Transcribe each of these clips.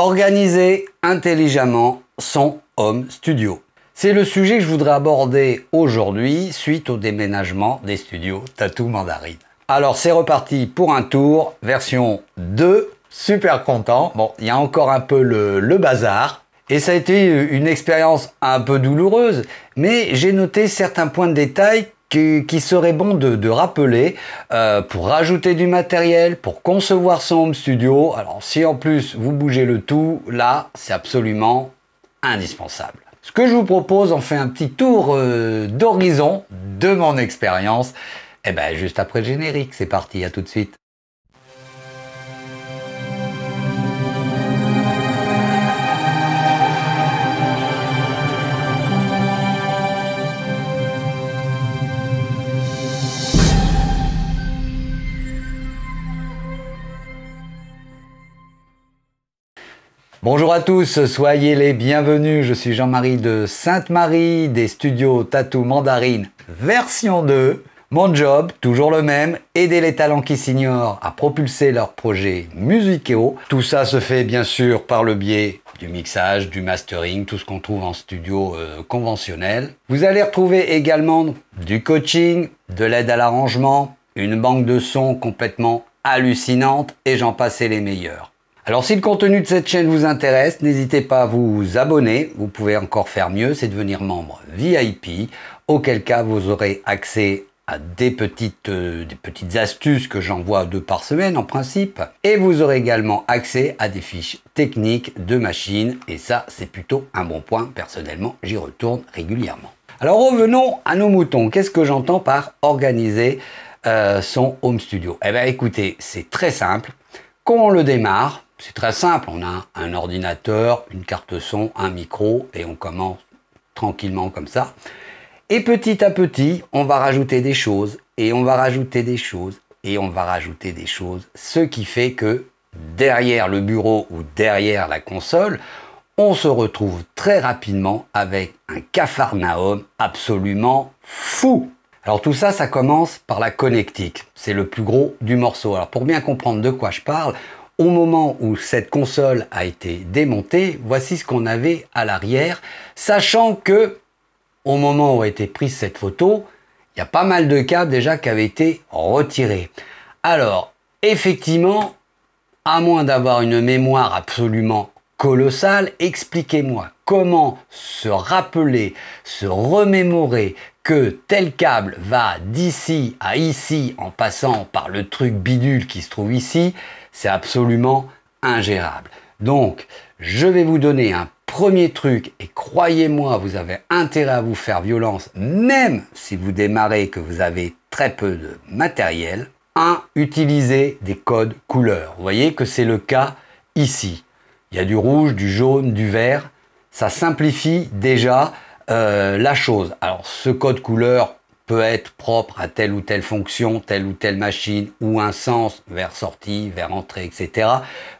Organiser intelligemment son home studio. C'est le sujet que je voudrais aborder aujourd'hui suite au déménagement des studios Tattoo Mandarin. Alors c'est reparti pour un tour, version 2, super content. Bon, il y a encore un peu le, le bazar, et ça a été une expérience un peu douloureuse, mais j'ai noté certains points de détail qui, serait bon de, rappeler euh, pour rajouter du matériel, pour concevoir son home studio. Alors si en plus vous bougez le tout, là c'est absolument indispensable. Ce que je vous propose, on fait un petit tour euh, d'horizon de mon expérience. Et eh ben juste après le générique, c'est parti, à tout de suite. Bonjour à tous, soyez les bienvenus. Je suis Jean-Marie de Sainte-Marie des studios Tatou Mandarine version 2. Mon job, toujours le même, aider les talents qui s'ignorent à propulser leurs projets musicaux. Tout ça se fait bien sûr par le biais du mixage, du mastering, tout ce qu'on trouve en studio euh, conventionnel. Vous allez retrouver également du coaching, de l'aide à l'arrangement, une banque de sons complètement hallucinante et j'en passais les meilleurs. Alors si le contenu de cette chaîne vous intéresse, n'hésitez pas à vous abonner. Vous pouvez encore faire mieux, c'est devenir membre VIP, auquel cas vous aurez accès à des petites, euh, des petites astuces que j'envoie deux par semaine en principe. Et vous aurez également accès à des fiches techniques de machines. Et ça, c'est plutôt un bon point. Personnellement, j'y retourne régulièrement. Alors revenons à nos moutons. Qu'est-ce que j'entends par organiser euh, son home studio Eh bien écoutez, c'est très simple. Quand on le démarre, c'est très simple, on a un ordinateur, une carte son, un micro et on commence tranquillement comme ça. Et petit à petit, on va rajouter des choses et on va rajouter des choses et on va rajouter des choses. Ce qui fait que derrière le bureau ou derrière la console, on se retrouve très rapidement avec un cafarnaum absolument fou. Alors tout ça, ça commence par la connectique. C'est le plus gros du morceau. Alors pour bien comprendre de quoi je parle, au moment où cette console a été démontée, voici ce qu'on avait à l'arrière, sachant que au moment où a été prise cette photo, il y a pas mal de câbles déjà qui avaient été retirés. Alors, effectivement, à moins d'avoir une mémoire absolument colossale, expliquez-moi comment se rappeler, se remémorer que tel câble va d'ici à ici en passant par le truc bidule qui se trouve ici, c'est absolument ingérable. Donc, je vais vous donner un premier truc, et croyez-moi, vous avez intérêt à vous faire violence, même si vous démarrez que vous avez très peu de matériel. 1. Utilisez des codes couleurs. Vous voyez que c'est le cas ici. Il y a du rouge, du jaune, du vert. Ça simplifie déjà euh, la chose. Alors, ce code couleur, être propre à telle ou telle fonction, telle ou telle machine, ou un sens, vers sortie, vers entrée, etc.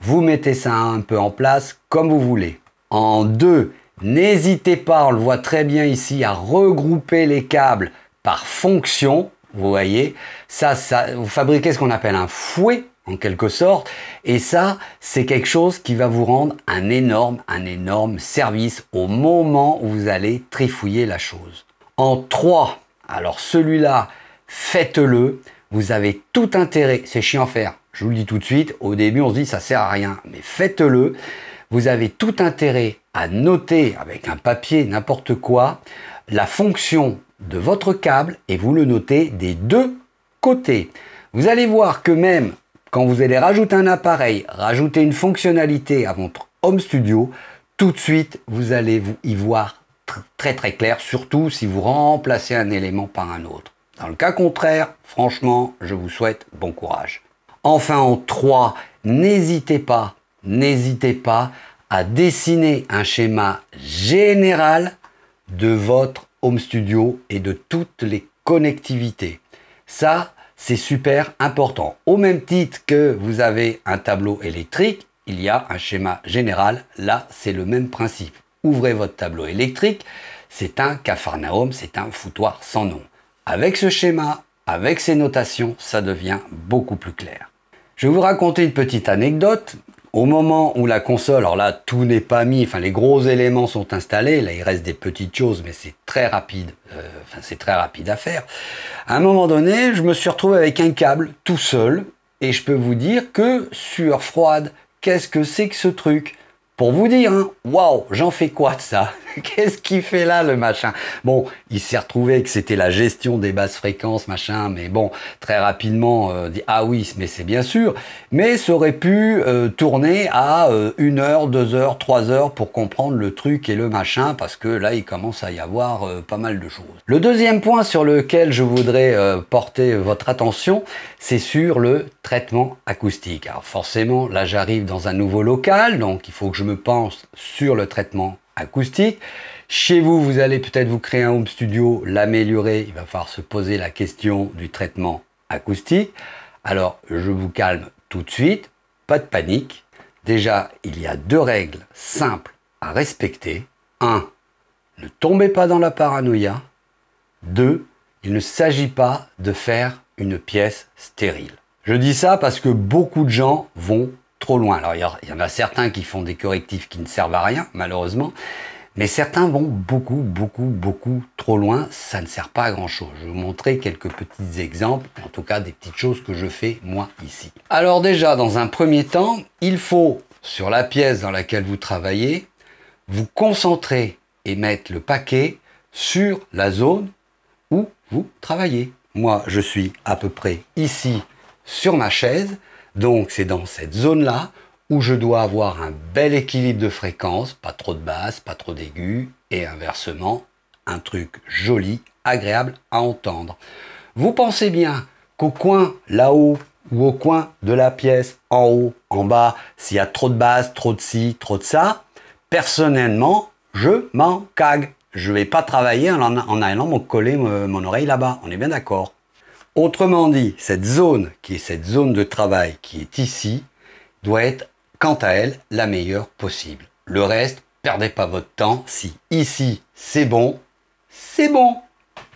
Vous mettez ça un peu en place comme vous voulez. En deux, n'hésitez pas, on le voit très bien ici, à regrouper les câbles par fonction. Vous voyez, ça, ça, vous fabriquez ce qu'on appelle un fouet en quelque sorte. Et ça, c'est quelque chose qui va vous rendre un énorme, un énorme service au moment où vous allez trifouiller la chose. En trois, alors celui-là, faites-le. Vous avez tout intérêt, c'est chiant à faire. Je vous le dis tout de suite, au début on se dit ça sert à rien, mais faites-le. Vous avez tout intérêt à noter avec un papier, n'importe quoi, la fonction de votre câble et vous le notez des deux côtés. Vous allez voir que même quand vous allez rajouter un appareil, rajouter une fonctionnalité à votre Home Studio, tout de suite vous allez vous y voir très très clair, surtout si vous remplacez un élément par un autre. Dans le cas contraire, franchement, je vous souhaite bon courage. Enfin, en 3, n'hésitez pas, n'hésitez pas à dessiner un schéma général de votre home studio et de toutes les connectivités. Ça, c'est super important. Au même titre que vous avez un tableau électrique, il y a un schéma général. Là, c'est le même principe ouvrez votre tableau électrique, c'est un cafarnaum, c'est un foutoir sans nom. Avec ce schéma, avec ces notations, ça devient beaucoup plus clair. Je vais vous raconter une petite anecdote. Au moment où la console, alors là tout n'est pas mis, enfin les gros éléments sont installés, là il reste des petites choses mais c'est très rapide, euh, enfin c'est très rapide à faire. À un moment donné, je me suis retrouvé avec un câble tout seul et je peux vous dire que sur froide, qu'est-ce que c'est que ce truc pour vous dire, hein, waouh, j'en fais quoi de ça Qu'est-ce qu'il fait là, le machin Bon, il s'est retrouvé que c'était la gestion des basses fréquences, machin, mais bon, très rapidement, euh, ah oui, mais c'est bien sûr, mais ça aurait pu euh, tourner à euh, une heure, deux heures, trois heures pour comprendre le truc et le machin, parce que là, il commence à y avoir pas mal de choses. Le deuxième point sur lequel je voudrais porter votre attention, c'est sur le traitement acoustique. Alors forcément, là, j'arrive dans un nouveau local, donc il faut que je me pense sur le traitement acoustique. Chez vous, vous allez peut-être vous créer un home studio, l'améliorer. Il va falloir se poser la question du traitement acoustique. Alors, je vous calme tout de suite. Pas de panique. Déjà, il y a deux règles simples à respecter. 1. Ne tombez pas dans la paranoïa. 2. Il ne s'agit pas de faire une pièce stérile. Je dis ça parce que beaucoup de gens vont trop loin. Alors, il y, y en a certains qui font des correctifs qui ne servent à rien, malheureusement. Mais certains vont beaucoup, beaucoup, beaucoup trop loin. Ça ne sert pas à grand chose. Je vais vous montrer quelques petits exemples, en tout cas des petites choses que je fais moi ici. Alors déjà, dans un premier temps, il faut, sur la pièce dans laquelle vous travaillez, vous concentrer et mettre le paquet sur la zone où vous travaillez. Moi, je suis à peu près ici sur ma chaise. Donc c'est dans cette zone-là où je dois avoir un bel équilibre de fréquence. pas trop de basse, pas trop d'aigu, et inversement, un truc joli, agréable à entendre. Vous pensez bien qu'au coin là-haut ou au coin de la pièce, en haut, en bas, s'il y a trop de basse, trop de ci, trop de ça, personnellement, je m'en cague. Je vais pas travailler en, allant mon coller euh, mon oreille là-bas. On est bien d'accord. Autrement dit, cette zone, qui est cette zone de travail qui est ici, doit être, quant à elle, la meilleure possible. Le reste, perdez pas votre temps. Si ici, c'est bon, c'est bon.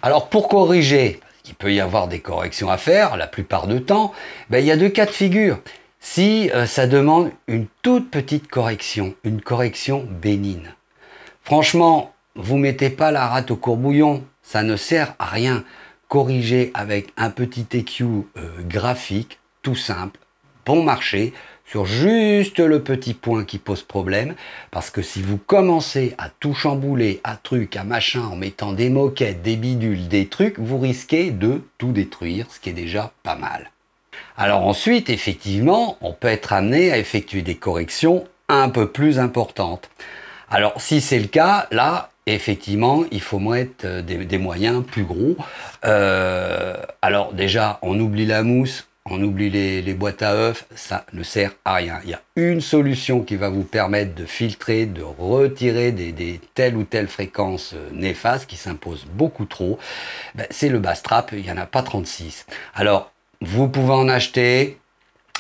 Alors pour corriger, il peut y avoir des corrections à faire, la plupart du temps, ben, il y a deux cas de figure. Si euh, ça demande une toute petite correction, une correction bénigne. Franchement, vous mettez pas la rate au courbouillon, ça ne sert à rien corriger avec un petit EQ euh, graphique tout simple, bon marché, sur juste le petit point qui pose problème, parce que si vous commencez à tout chambouler, à truc, à machin, en mettant des moquettes, des bidules, des trucs, vous risquez de tout détruire, ce qui est déjà pas mal. Alors ensuite, effectivement, on peut être amené à effectuer des corrections un peu plus importantes. Alors si c'est le cas, là, effectivement, il faut mettre euh, des, moyens plus gros. Euh, alors déjà, on oublie la mousse, on oublie les, boîtes à œufs, ça ne sert à rien. Il y a une solution qui va vous permettre de filtrer, de retirer des, telles ou telles fréquences euh, néfastes qui s'imposent beaucoup trop. Ben, c'est le bass trap, il n'y en a pas 36. Alors, vous pouvez en acheter.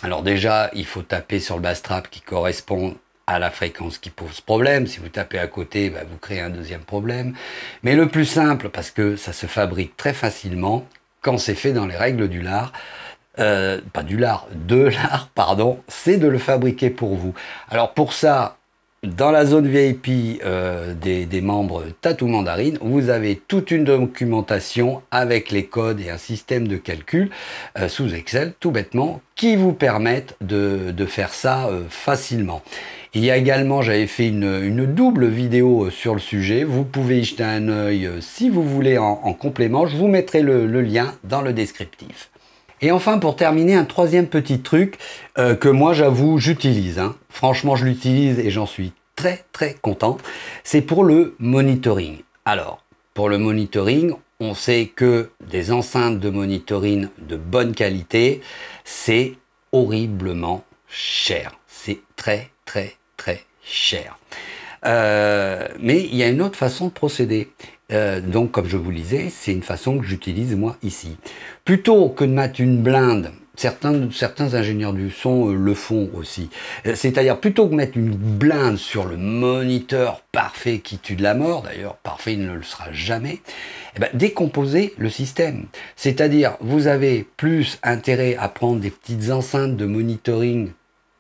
Alors déjà, il faut taper sur le bass trap qui correspond à la fréquence qui pose problème. Si vous tapez à côté, bah, vous créez un deuxième problème. Mais le plus simple, parce que ça se fabrique très facilement quand c'est fait dans les règles du lard, euh, pas du lard, de l'art, pardon, c'est de le fabriquer pour vous. Alors pour ça, dans la zone VIP euh, des, membres Tatou Mandarine, vous avez toute une documentation avec les codes et un système de calcul euh, sous Excel, tout bêtement, qui vous permettent de, faire ça facilement. Il y a également, j'avais fait une, double vidéo euh, sur le sujet. Vous pouvez y jeter un œil euh, si vous voulez en, complément. Je vous mettrai le, lien dans le descriptif. Et enfin, pour terminer, un troisième petit truc euh, que moi, j'avoue, j'utilise. Hein. Franchement, je l'utilise et j'en suis très très content. C'est pour le monitoring. Alors, pour le monitoring, on sait que des enceintes de monitoring de bonne qualité, c'est horriblement cher. C'est très très très cher. Euh, mais il y a une autre façon de procéder. Euh, donc, comme je vous le disais, c'est une façon que j'utilise moi ici. Plutôt que de mettre une blinde, certains, certains ingénieurs du son euh, le font aussi. C'est-à-dire, plutôt que mettre une blinde sur le moniteur parfait qui tue de la mort, d'ailleurs, parfait il ne le sera jamais, eh ben, décomposer le système. C'est-à-dire, vous avez plus intérêt à prendre des petites enceintes de monitoring,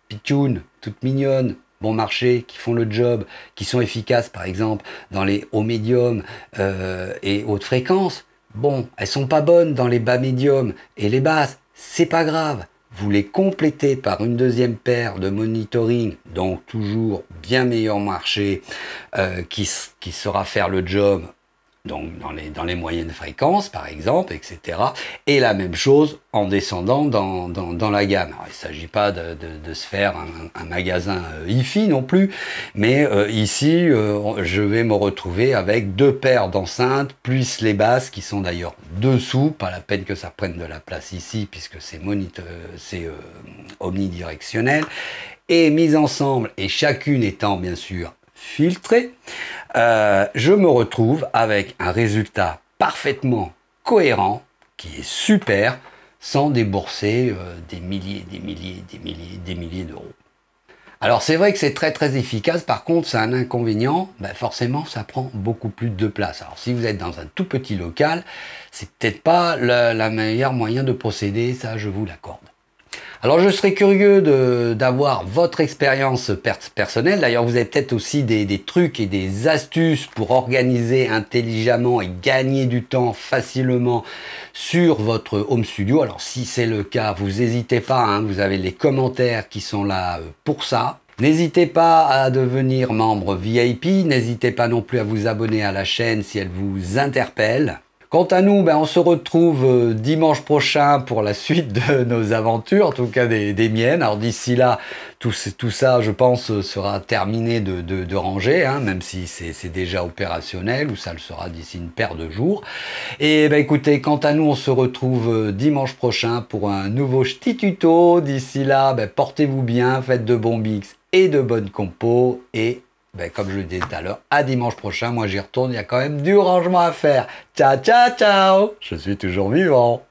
pitune, toutes mignonnes, bon marché, qui font le job, qui sont efficaces, par exemple, dans les hauts médiums euh, et hautes fréquences. Bon, elles sont pas bonnes dans les bas médiums et les basses, c'est pas grave. Vous les complétez par une deuxième paire de monitoring, donc toujours bien meilleur marché, euh, qui, qui saura faire le job donc dans les, dans les moyennes fréquences par exemple, etc. Et la même chose en descendant dans, dans, dans la gamme. il ne s'agit pas de, de, se faire un, magasin euh, hi-fi non plus, mais euh, ici euh, je vais me retrouver avec deux paires d'enceintes plus les basses qui sont d'ailleurs dessous, pas la peine que ça prenne de la place ici puisque c'est omnidirectionnel et mis ensemble et chacune étant bien sûr filtré, euh, je me retrouve avec un résultat parfaitement cohérent, qui est super, sans débourser euh, des milliers, des milliers, des milliers, des milliers d'euros. Alors c'est vrai que c'est très très efficace, par contre c'est un inconvénient, ben, forcément ça prend beaucoup plus de place. Alors si vous êtes dans un tout petit local, c'est peut-être pas le meilleur meilleure moyen de procéder, ça je vous l'accorde. Alors je serais curieux d'avoir votre expérience personnelle. D'ailleurs, vous avez peut-être aussi des, trucs et des astuces pour organiser intelligemment et gagner du temps facilement sur votre home studio. Alors si c'est le cas, vous n'hésitez pas, hein, vous avez les commentaires qui sont là euh, pour ça. N'hésitez pas à devenir membre VIP, n'hésitez pas non plus à vous abonner à la chaîne si elle vous interpelle. Quant à nous, ben, on se retrouve euh, dimanche prochain pour la suite de nos aventures, en tout cas des, miennes. Alors d'ici là, tout, tout, ça, je pense, euh, sera terminé de, ranger, hein, même si c'est déjà opérationnel, ou ça le sera d'ici une paire de jours. Et ben, écoutez, quant à nous, on se retrouve euh, dimanche prochain pour un nouveau petit tuto. D'ici là, ben, portez-vous bien, faites de bons mix et de bonnes compos, et ben, comme je le disais tout à l'heure, à dimanche prochain. Moi, j'y retourne. Il y a quand même du rangement à faire. Ciao, ciao, ciao. Je suis toujours vivant.